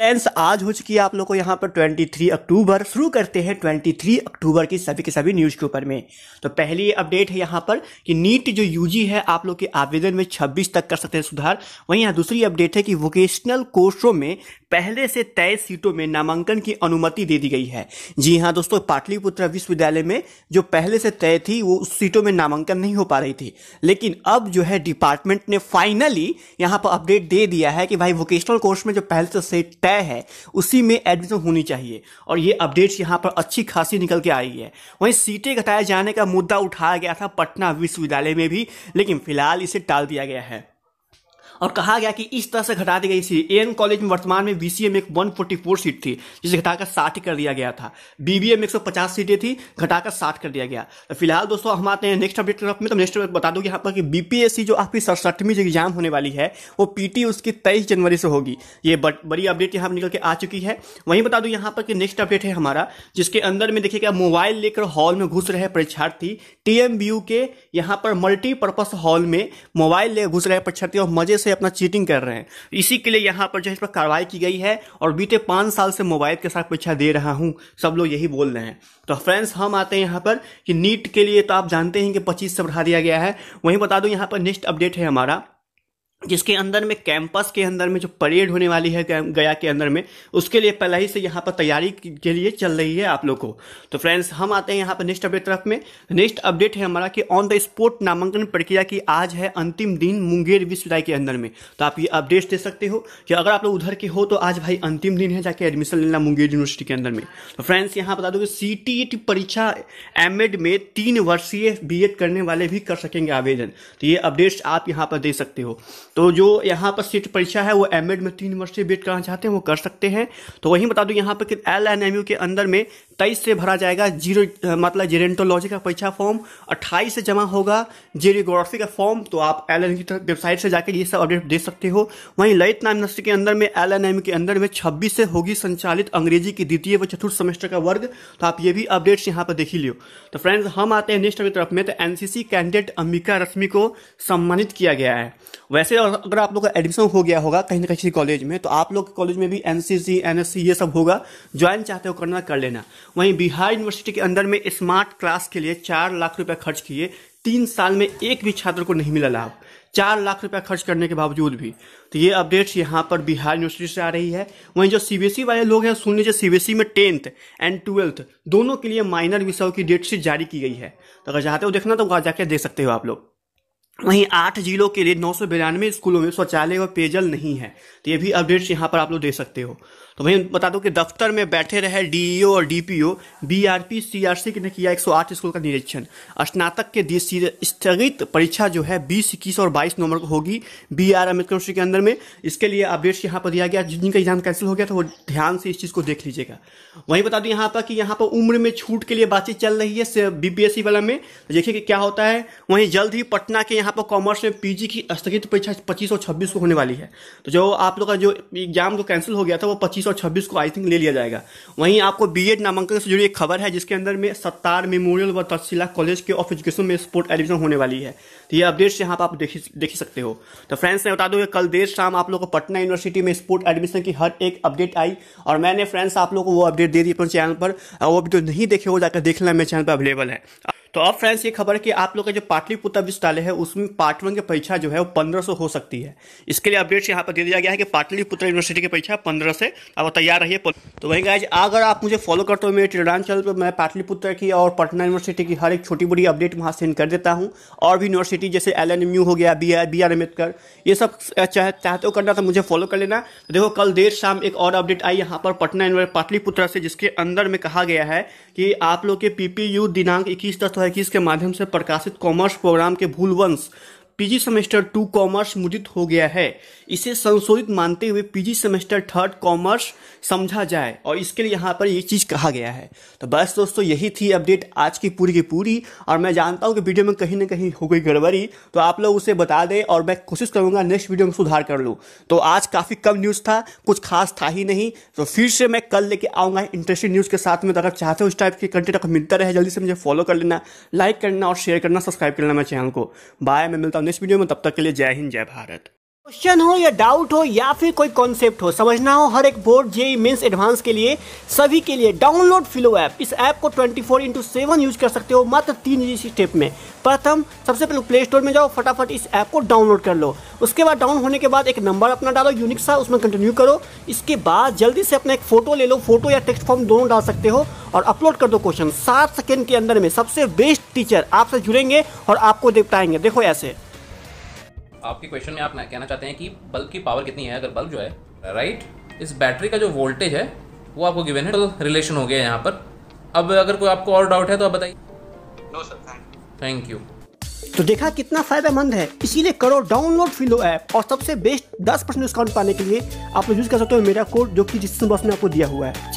friends आज हो चुकी है आप लोग को यहाँ पर 23 अक्टूबर शुरू करते हैं 23 अक्टूबर की सभी के सभी न्यूज़ के ऊपर में तो पहली अपडेट है यहाँ पर कि नीट जो यूजी है आप लोग के आवेदन में 26 तक कर सकते हैं सुधार वहीं यहाँ दूसरी अपडेट है कि वोकेशनल कोर्सों में पहले से तय सीटों में नामांकन की अनुमति दे दी गई है जी हाँ दोस्तों पाटलिपुत्र विश्वविद्यालय में जो पहले से तय थी वो उस सीटों में नामांकन नहीं हो पा रही थी लेकिन अब जो है डिपार्टमेंट ने फाइनली यहाँ पर अपडेट दे दिया है कि भाई वोकेशनल कोर्स में जो पहले से तय है उसी में एडमिशन होनी चाहिए और ये अपडेट्स यहाँ पर अच्छी खासी निकल के आई है वहीं सीटें घटाए जाने का मुद्दा उठाया गया था पटना विश्वविद्यालय में भी लेकिन फिलहाल इसे टाल दिया गया है और कहा गया कि इस तरह से घटा दी गई सीट एन कॉलेज में वर्तमान में बीसीए में एक वन फोर्टी फोर सीट थी जिसे घटाकर साठ कर दिया गया था बीबीए में एक सौ पचास सीटें थी घटाकर साठ कर दिया गया तो फिलहाल दोस्तों हम आते हैं नेक्स्ट अपडेट में तो नेक्स्ट बता दूं यहाँ पर कि बीपीएससी जो आपकी सड़सठवीं जो एग्जाम होने वाली है वो पीटी उसकी तेईस जनवरी से होगी ये बड़ी अपडेट यहाँ पर निकल के आ चुकी है वहीं बता दूं यहाँ पर कि नेक्स्ट अपडेट है हमारा जिसके अंदर में देखिएगा मोबाइल लेकर हॉल में घुस रहे परीक्षार्थी टीएमबीयू के यहाँ पर मल्टीपर्पज हॉल में मोबाइल ले घुस रहे परीक्षार्थी और मजे से अपना चीटिंग कर रहे हैं इसी के लिए यहाँ पर जो है इस पर कार्रवाई की गई है और बीते पाँच साल से मोबाइल के साथ परीक्षा दे रहा हूँ सब लोग यही बोल रहे हैं तो फ्रेंड्स हम आते हैं यहाँ पर कि नीट के लिए तो आप जानते हैं कि पच्चीस से बढ़ा दिया गया है वहीं बता दूँ यहाँ पर नेक्स्ट अपडेट है हमारा जिसके अंदर में कैंपस के अंदर में जो परेड होने वाली है गया के अंदर में उसके लिए पहले ही से यहाँ पर तैयारी के लिए चल रही है आप लोग को तो फ्रेंड्स हम आते हैं यहाँ पर नेक्स्ट अपडेट तरफ में नेक्स्ट अपडेट है हमारा कि ऑन द स्पॉट नामांकन प्रक्रिया की आज है अंतिम दिन मुंगेर विश्वविद्यालय के अंदर में तो आप ये अपडेट्स दे सकते हो या अगर आप लोग उधर के हो तो आज भाई अंतिम दिन है जाके एडमिशन लेना मुंगेर यूनिवर्सिटी के अंदर में तो फ्रेंड्स यहाँ बता दो कि टी e परीक्षा एम में तीन वर्षीय बी करने वाले भी कर सकेंगे आवेदन तो ये अपडेट्स आप यहाँ पर दे सकते हो तो जो यहाँ पर सीट परीक्षा है वो एम में तीन वर्ष से वेट करना चाहते हैं वो कर सकते हैं तो वहीं बता दूँ यहाँ पर कि एल एन एम यू के अंदर में तेईस से भरा जाएगा जीरो मतलब जेरेंटोलॉजी का परीक्षा फॉर्म अट्ठाईस से जमा होगा जेरियोग्राफी का फॉर्म तो आप एल एन की वेबसाइट से जाकर ये सब अपडेट दे सकते हो वहीं ललित नाम यूनिवर्सिटी के अंदर में एल एन एम के अंदर में छब्बीस से होगी संचालित अंग्रेजी की द्वितीय व चतुर्थ सेमेस्टर का वर्ग तो आप ये भी अपडेट्स यहाँ पर देख ही लियो तो फ्रेंड्स हम आते हैं नेक्स्ट की तरफ में तो एन कैंडिडेट अंबिका रश्मि को सम्मानित किया गया है वैसे अगर आप लोग का एडमिशन हो गया होगा कहीं ना कहीं कॉलेज में तो आप लोग कॉलेज में भी एन सी ये सब होगा ज्वाइन चाहते हो करना कर लेना वहीं बिहार यूनिवर्सिटी के अंदर में स्मार्ट क्लास के लिए चार लाख रुपया खर्च किए तीन साल में एक भी छात्र को नहीं मिला लाभ चार लाख रुपया खर्च करने के बावजूद भी तो ये अपडेट्स यहाँ पर बिहार यूनिवर्सिटी से आ रही है वहीं जो सीबीएसई e वाले लोग हैं सुन लीजिए सीबीएसई में टेंथ एंड ट्वेल्थ दोनों के लिए माइनर विषयों की डेट शीट जारी की गई है तो अगर चाहते हो देखना तो वहाँ जाके देख सकते हो आप लोग वहीं आठ जिलों के लिए नौ सौ बिरानवे स्कूलों में शौचालय और पेयजल नहीं है तो ये भी अपडेट्स यहाँ पर आप लोग दे सकते हो तो वहीं बता दो कि दफ्तर में बैठे रहे डीईओ और डीपीओ बीआरपी सीआरसी ने किया 108 स्कूल का निरीक्षण स्नातक के स्थगित परीक्षा जो है बीस इक्कीस और बाईस नवंबर को होगी बी आर अम्बेडकर के अंदर में इसके लिए अपडेट्स यहाँ पर दिया गया जिनका एग्जाम कैंसिल हो गया तो वो ध्यान से इस चीज़ को देख लीजिएगा वहीं बता दो यहाँ पर कि यहाँ पर उम्र में छूट के लिए बातचीत चल रही है बीपीएससी वाला में तो देखिए क्या होता है वहीं जल्द ही पटना के यहाँ पर कॉमर्स में पीजी की स्थगित परीक्षा पच्चीस और छब्बीस को होने वाली है तो जो आप लोग का जो एग्जाम जो कैंसिल हो गया था वो पच्चीस और छब्बीस को आई थिंक ले लिया जाएगा वहीं आपको बी एड नामांकन से जुड़ी एक खबर है जिसके अंदर में सत्तार मेमोरियल व तफसीला कॉलेज के ऑफ एजुकेशन में स्पोर्ट एडमिशन होने वाली है तो ये अपडेट्स यहाँ पर आप देख देख सकते हो तो फ्रेंड्स ने बता दो कल देर शाम आप लोग को पटना यूनिवर्सिटी में स्पोर्ट एडमिशन की हर एक अपडेट आई और मैंने फ्रेंड्स आप लोग को वो अपडेट दे दी अपने चैनल पर वो वीडियो तो नहीं देखे हो जाकर देख लेना मेरे चैनल पर अवेलेबल है तो अब फ्रेंड्स ये खबर है कि आप लोग का जो पाटलिपुत्र विश्वविद्यालय है उसमें पार्ट वन की परीक्षा जो है वो पंद्रह सौ हो सकती है इसके लिए अपडेट्स यहाँ पर दे दिया गया है कि पाटलिपुत्र यूनिवर्सिटी की परीक्षा पंद्रह से अब तैयार रहिए तो वही गाय अगर आप मुझे फॉलो करते हो मेरे टेलीग्राम चैनल पर मैं पाटलिपुत्र की और पटना यूनिवर्सिटी की हर एक छोटी बड़ी अपडेट वहाँ सेंड कर देता हूँ और भी यूनिवर्सिटी जैसे एल एन यू हो गया B I B R Ambedkar ये सब चाहे चाहते हो करना तो मुझे फॉलो कर लेना तो देखो कल देर शाम एक और अपडेट आई यहाँ पर पटना पाटलिपुत्र से जिसके अंदर में कहा गया है कि आप लोग के पी दिनांक इक्कीस तक है कि इसके माध्यम से प्रकाशित कॉमर्स प्रोग्राम के भूलवंश पीजी सेमेस्टर टू कॉमर्स मुद्रित हो गया है इसे संशोधित मानते हुए पीजी सेमेस्टर थर्ड कॉमर्स समझा जाए और इसके लिए यहाँ पर ये चीज़ कहा गया है तो बस दोस्तों यही थी अपडेट आज की पूरी की पूरी और मैं जानता हूँ कि वीडियो में कहीं ना कहीं हो गई गड़बड़ी तो आप लोग उसे बता दें और मैं कोशिश करूँगा नेक्स्ट वीडियो में सुधार कर लूँ तो आज काफ़ी कम न्यूज़ था कुछ खास था ही नहीं तो फिर से मैं कल लेके आऊँगा इंटरेस्टिंग न्यूज़ के साथ में तो अगर चाहते हो उस टाइप के कंटेंट अगर मिलता रहे जल्दी से मुझे फॉलो कर लेना लाइक करना और शेयर करना सब्सक्राइब कर लेना मेरे चैनल को बाय मैं मिलता हूँ नेक्स्ट वीडियो में तब तक के लिए जय हिंद जय भारत क्वेश्चन हो या डाउट हो या फिर कोई कॉन्सेप्ट हो समझना हो हर एक बोर्ड जे मेंस एडवांस के लिए सभी के लिए डाउनलोड फिलो ऐप इस ऐप को 24 फोर इंटू सेवन यूज कर सकते हो मात्र तीन स्टेप में प्रथम सबसे पहले प्ले स्टोर में जाओ फटाफट इस ऐप को डाउनलोड कर लो उसके बाद डाउन होने के बाद एक नंबर अपना डालो यूनिक सा उसमें कंटिन्यू करो इसके बाद जल्दी से अपना एक फोटो ले लो फोटो या टेक्स्ट फॉर्म दोनों डाल सकते हो और अपलोड कर दो क्वेश्चन सात सेकेंड के अंदर में सबसे बेस्ट टीचर आपसे जुड़ेंगे और आपको देख पाएंगे देखो ऐसे आपके क्वेश्चन में आप कहना चाहते हैं कि बल्ब की पावर कितनी है अगर बल्ब जो है राइट इस बैटरी का जो वोल्टेज है वो आपको गिवन है तो रिलेशन हो गया यहाँ पर अब अगर कोई आपको और डाउट है तो आप बताइए नो सर थैंक यू तो देखा कितना फायदेमंद है इसीलिए करो डाउनलोड फिलो ऐप और सबसे बेस्ट 10 परसेंट डिस्काउंट पाने के लिए आप यूज कर सकते हो मेरा कोड जो कि जिस बॉक्स में आपको दिया हुआ है